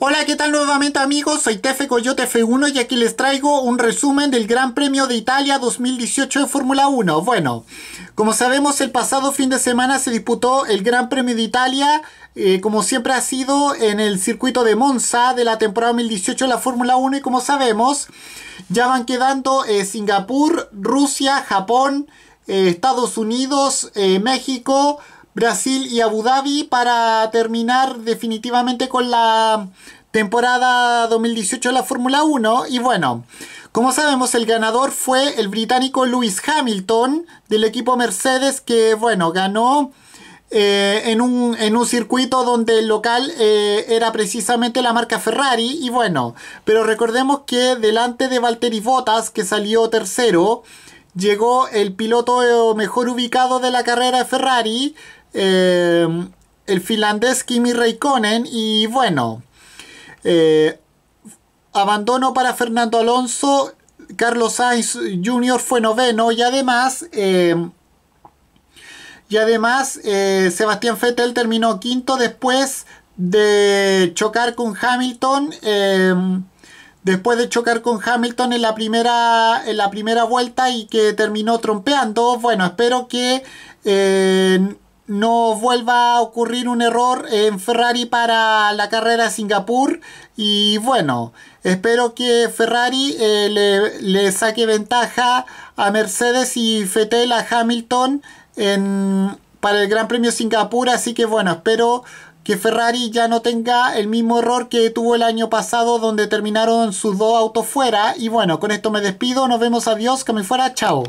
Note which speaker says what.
Speaker 1: Hola, ¿qué tal nuevamente amigos? Soy Tefe Coyote F1 y aquí les traigo un resumen del Gran Premio de Italia 2018 de Fórmula 1. Bueno, como sabemos el pasado fin de semana se disputó el Gran Premio de Italia, eh, como siempre ha sido en el circuito de Monza de la temporada 2018 de la Fórmula 1 y como sabemos ya van quedando eh, Singapur, Rusia, Japón, eh, Estados Unidos, México, Brasil y Abu Dhabi para terminar definitivamente con la temporada 2018 de la Fórmula 1. Y bueno, como sabemos, el ganador fue el británico Lewis Hamilton del equipo Mercedes, que bueno, ganó eh, en, un, circuito donde el local eh, era precisamente la marca Ferrari. Y bueno, pero recordemos que delante de Valtteri Bottas, que salió tercero, llegó el piloto eh, mejor ubicado de la carrera de Ferrari, Em, el finlandés Kimi Raikkonen y bueno, eh, abandono para Fernando Alonso, Carlos Sainz Jr. fue noveno y además... Em, y además eh, Sebastián Fettel terminó quinto después de chocar con Hamilton em, después de chocar con Hamilton en la primera, en la primera vuelta y que terminó trompeando. Bueno, espero que eh, no vuelva a ocurrir un error en Ferrari para la carrera de Singapur. Y bueno, espero que Ferrari eh, le, saque ventaja a Mercedes y Fettel a Hamilton para el Gran Premio Singapur. Así que bueno, espero que Ferrari ya no tenga el mismo error que tuvo el año pasado donde terminaron sus dos autos fuera. Y bueno, con esto me despido. Nos vemos. Adiós. Que me fuera. Chao.